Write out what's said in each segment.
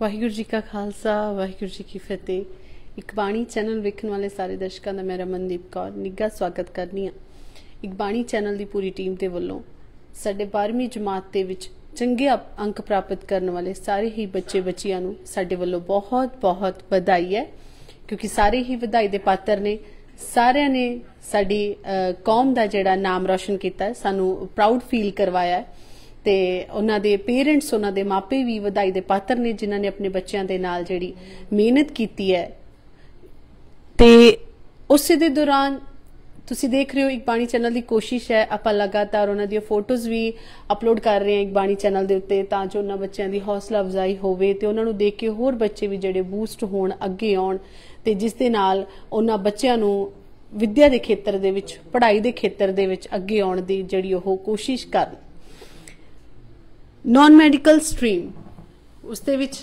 ਵਾਹਿਗੁਰੂ ਜੀ ਕਾ ਖਾਲਸਾ ਵਾਹਿਗੁਰੂ ਜੀ ਕੀ ਫਤਿਹ ਇੱਕ ਬਾਣੀ ਚੈਨਲ ਵੇਖਣ ਵਾਲੇ ਸਾਰੇ ਦਰਸ਼ਕਾਂ ਦਾ ਮੈਂ ਰਮਨਦੀਪ ਕੌਰ ਨਿੱਘਾ ਸਵਾਗਤ ਕਰਨੀ ਆ ਇੱਕ ਬਾਣੀ ਚੈਨਲ ਦੀ ਪੂਰੀ ਟੀਮ ਦੇ ਵੱਲੋਂ ਸਾਡੇ 12ਵੀਂ ਜਮਾਤ ਦੇ ਵਿੱਚ ਚੰਗੇ ਅੰਕ ਪ੍ਰਾਪਤ ਕਰਨ ਵਾਲੇ ਸਾਰੇ ਹੀ ਬੱਚੇ ਬੱਚੀਆਂ ਨੂੰ ਸਾਡੇ ਵੱਲੋਂ ਬਹੁਤ ਬਹੁਤ ਵਧਾਈ ਹੈ ਕਿਉਂਕਿ ਸਾਰੇ ਹੀ ਵਧਾਈ ਦੇ ਪਾਤਰ ਨੇ ਸਾਰਿਆਂ ਨੇ ਸਾਡੀ ਕੌਮ ਦਾ ਜਿਹੜਾ ਨਾਮ ਰੌਸ਼ਨ ਕੀਤਾ ਸਾਨੂੰ ਪ੍ਰਾਊਡ ਫੀਲ ਕਰਵਾਇਆ ਹੈ ਤੇ ਉਹਨਾਂ ਦੇ ਪੇਰੈਂਟਸ ਉਹਨਾਂ ਦੇ ਮਾਪੇ ਵੀ ਵਧਾਈ ਦੇ ਪਾਤਰ ਨੇ ਜਿਨ੍ਹਾਂ ਨੇ ਆਪਣੇ ਬੱਚਿਆਂ ਦੇ ਨਾਲ ਜਿਹੜੀ ਮਿਹਨਤ ਕੀਤੀ ਹੈ ਤੇ ਉਸੇ ਦੇ ਦੌਰਾਨ ਤੁਸੀਂ ਦੇਖ ਰਹੇ ਹੋ ਇੱਕ ਬਾਣੀ ਚੈਨਲ ਦੀ ਕੋਸ਼ਿਸ਼ ਹੈ ਆਪਾਂ ਲਗਾਤਾਰ ਉਹਨਾਂ ਦੀਆਂ ਫੋਟੋਜ਼ ਵੀ ਅਪਲੋਡ ਕਰ ਰਹੇ ਹਾਂ ਇੱਕ ਬਾਣੀ ਚੈਨਲ ਦੇ ਉੱਤੇ ਤਾਂ ਜੋ ਉਹਨਾਂ ਬੱਚਿਆਂ ਦੀ ਹੌਸਲਾ ਅਫਜ਼ਾਈ ਹੋਵੇ ਤੇ ਉਹਨਾਂ ਨੂੰ ਦੇਖ ਕੇ ਹੋਰ ਬੱਚੇ ਵੀ ਜਿਹੜੇ ਬੂਸਟ ਹੋਣ ਅੱਗੇ ਆਉਣ ਤੇ ਜਿਸ ਦੇ ਨਾਲ ਉਹਨਾਂ ਬੱਚਿਆਂ ਨੂੰ ਵਿਦਿਆ ਦੇ ਖੇਤਰ ਦੇ ਵਿੱਚ ਪੜ੍ਹਾਈ ਦੇ ਖੇਤਰ ਦੇ ਵਿੱਚ ਅੱਗੇ ਆਉਣ ਦੀ ਜਿਹੜੀ ਉਹ ਕੋਸ਼ਿਸ਼ ਕਰਨ ਨਾਨ ਮੈਡੀਕਲ ਸਟਰੀਮ ਉਸ ਦੇ ਵਿੱਚ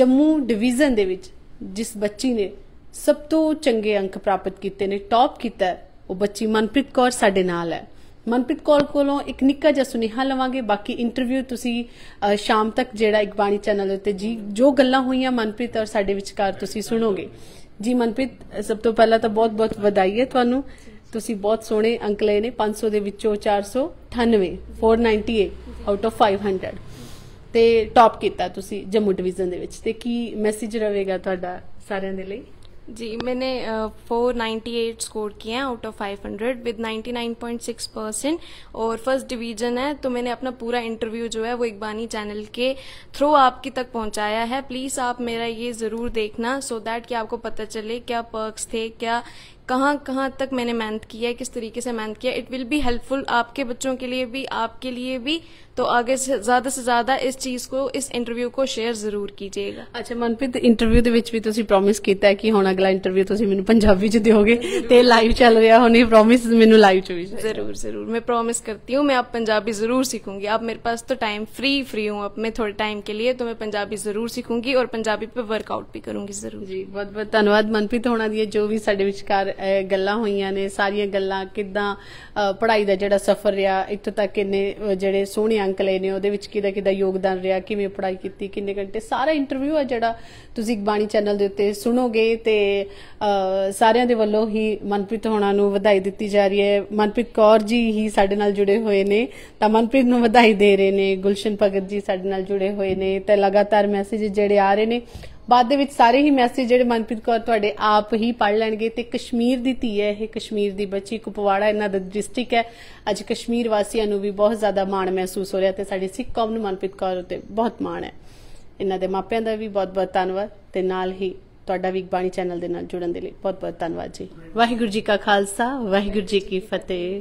ਜੰਮੂ ਡਿਵੀਜ਼ਨ ਦੇ ਵਿੱਚ ਜਿਸ ਬੱਚੀ ਨੇ ਸਭ ਤੋਂ ਚੰਗੇ ਅੰਕ ਪ੍ਰਾਪਤ ਕੀਤੇ ਨੇ ਟੌਪ ਕੀਤਾ ਉਹ ਬੱਚੀ ਮਨਪ੍ਰੀਤ ਕੌਰ ਸਾਡੇ ਨਾਲ ਹੈ ਮਨਪ੍ਰੀਤ ਕੌਰ ਕੋਲੋਂ ਇੱਕ ਨਿੱਕਾ ਜਿਹਾ ਸੁਨੇਹਾ ਲਵਾਂਗੇ ਬਾਕੀ ਇੰਟਰਵਿਊ ਤੁਸੀਂ ਸ਼ਾਮ ਤੱਕ ਜਿਹੜਾ ਇੱਕ ਬਾਣੀ ਚੈਨਲ ਉੱਤੇ ਜੀ ਜੋ ਗੱਲਾਂ ਹੋਈਆਂ ਮਨਪ੍ਰੀਤ ਔਰ ਸਾਡੇ ਵਿਚਕਾਰ ਤੁਸੀਂ ਸੁਣੋਗੇ ਜੀ ਮਨਪ੍ਰੀਤ ਸਭ ਤੋਂ ਪਹਿਲਾਂ ਤਾਂ ਬਹੁਤ ਬਹੁਤ ਵਧਾਈ ਹੈ ਤੁਹਾਨੂੰ ਤੁਸੀਂ ਬਹੁਤ ਸੋਹਣੇ ਅੰਕ ਲਏ ਨੇ 500 ਦੇ ਵਿੱਚੋਂ 498 498 ਆਊਟ ਆਫ 500 ਤੇ ਟੌਪ ਕੀਤਾ ਤੁਸੀਂ ਜੰਮੂ ਡਿਵੀਜ਼ਨ ਦੇ ਵਿੱਚ ਤੇ ਕੀ ਮੈਸੇਜ ਰਹੇਗਾ ਤੁਹਾਡਾ ਸਾਰਿਆਂ ਦੇ ਲਈ ਜੀ ਮੈਨੇ 498 ਸਕੋਰ ਕੀਆ ਆਊਟ ਆਫ 500 ਵਿਦ 99.6% ਔਰ ਫਰਸਟ ਡਿਵੀਜ਼ਨ ਹੈ ਤੋ ਮੈਨੇ ਆਪਣਾ ਪੂਰਾ ਇੰਟਰਵਿਊ ਜੋ ਹੈ ਉਹ ਇੱਕ ਇਕਬਾਨੀ ਚੈਨਲ ਕੇ ਥਰੋ ਆਪ ਤੱਕ ਪਹੁੰਚਾਇਆ ਹੈ ਪਲੀਜ਼ ਆਪ ਮੇਰਾ ਇਹ ਜ਼ਰੂਰ ਦੇਖਣਾ ਸੋ ਥੈਟ ਕਿ ਆਪਕੋ ਪਤਾ ਚਲੇ ਕਿਆ ਪਰਕਸ ਥੇ ਕਿਆ कहाँ कहाँ तक मैंने मेहनत की है किस तरीके से मेहनत किया इट विल बी हेल्पफुल आपके बच्चों के लिए भी आपके लिए भी तो आगे से ज्यादा से ज्यादा इस चीज को इस इंटरव्यू को शेयर जरूर कीजिएगा अच्छा मनप्रीत इंटरव्यू के भी ਵੀ ਤੁਸੀਂ ਪ੍ਰੋਮਿਸ ਕੀਤਾ ਹੈ ਕਿ ਹੁਣ ਅਗਲਾ ਇੰਟਰਵਿਊ ਤੁਸੀਂ ਮੈਨੂੰ ਪੰਜਾਬੀ ਚ ਦਿਓਗੇ ਤੇ ਲਾਈਵ ਚੱਲ ਰਿਹਾ ਹੁਣ ਇਹ जरूर ਮੈਨੂੰ ਲਾਈਵ ਚ ਵੀ ਜ਼ਰੂਰ ਜ਼ਰੂਰ ਮੈਂ ਪ੍ਰੋਮਿਸ ਕਰਤੀ सीखूंगी आप मेरे पास तो टाइम फ्री फ्री हूँ अब मैं थोड़े टाइम के लिए तो मैं पंजाबी जरूर सीखूंगी और पंजाबी पे वर्कआउट भी करूंगी जरूर जी बहुत बहुत धन्यवाद मनप्रीत होना दी जो भी साढ़े विचार ਗੱਲਾਂ ਹੋਈਆਂ ਨੇ ਸਾਰੀਆਂ ਗੱਲਾਂ ਕਿਦਾਂ ਪੜ੍ਹਾਈ ਦਾ ਜਿਹੜਾ ਸਫ਼ਰ ਰਿਹਾ ਇੱਥੋਂ ਤੱਕ ਕਿੰਨੇ ਜਿਹੜੇ ਸੋਹਣੇ ਅੰਕ ਲਏ ਨੇ ਉਹਦੇ ਵਿੱਚ ਕਿਦਾ ਕਿਦਾ ਯੋਗਦਾਨ ਰਿਹਾ ਕਿਵੇਂ ਪੜ੍ਹਾਈ ਕੀਤੀ ਕਿੰਨੇ ਘੰਟੇ ਸਾਰਾ ਇੰਟਰਵਿਊ ਆ ਜਿਹੜਾ ਤੁਸੀਂ ਬਾਣੀ ਚੈਨਲ ਦੇ ਉੱਤੇ ਸੁਣੋਗੇ ਤੇ ਸਾਰਿਆਂ ਦੇ ਵੱਲੋਂ ਹੀ ਮਨਪ੍ਰੀਤ ਹੋਣਾ ਨੂੰ ਵਧਾਈ ਦਿੱਤੀ ਜਾ ਰਹੀ ਹੈ ਮਨਪ੍ਰੀਤ ਕੌਰ ਜੀ ਹੀ ਸਾਡੇ ਨਾਲ ਜੁੜੇ ਹੋਏ ਨੇ ਤਾਂ ਮਨਪ੍ਰੀਤ ਨੂੰ ਵਧਾਈ ਦੇ ਰਹੇ ਨੇ ਗੁਲਸ਼ਨ ਭਗਤ ਜੀ ਸਾਡੇ ਨਾਲ ਜੁੜੇ ਹੋਏ ਨੇ ਤੇ ਲਗਾਤਾਰ ਮੈਸੇਜ ਜਿਹੜੇ ਆ ਰਹੇ ਨੇ ਬਾਅਦ ਦੇ ਵਿੱਚ ਸਾਰੇ ਹੀ ਮੈਸੇਜ ਜਿਹੜੇ ਮਨਪ੍ਰੀਤ ਕੌਰ ਤੁਹਾਡੇ ਆਪ ਹੀ ਪੜ ਲੈਣਗੇ ਤੇ ਕਸ਼ਮੀਰ ਦੀ ਧੀ ਹੈ ਇਹ ਕਸ਼ਮੀਰ ਦੀ ਬੱਚੀ ਕੁਪਵਾੜਾ ਇਹਨਾਂ ਦਾ ਡਿਸਟ੍ਰਿਕਟ ਹੈ ਅੱਜ ਕਸ਼ਮੀਰ ਵਾਸੀਆਂ ਨੂੰ ਵੀ ਬਹੁਤ ਜ਼ਿਆਦਾ ਮਾਣ ਮਹਿਸੂਸ ਹੋ ਰਿਹਾ ਤੇ ਸਾਡੀ ਸਿੱਖ ਕੌਮ ਨੂੰ ਮਨਪ੍ਰੀਤ ਕੌਰ ਉਤੇ ਬਹੁਤ ਮਾਣ ਹੈ ਇਹਨਾਂ ਦੇ ਮਾਪਿਆਂ ਦਾ ਵੀ ਬਹੁਤ-ਬਹੁਤ ਧੰਨਵਾਦ ਤੇ ਨਾਲ ਹੀ ਤੁਹਾਡਾ ਵੀ ਬਾਣੀ ਚੈਨਲ ਦੇ ਨਾਲ ਜੁੜਨ ਦੇ ਲਈ ਬਹੁਤ-ਬਹੁਤ ਧੰਨਵਾਦ ਜੀ ਵਾਹਿਗੁਰੂ ਜੀ ਕਾ ਖਾਲਸਾ ਵਾਹਿਗੁਰੂ ਜੀ ਕੀ ਫਤਿਹ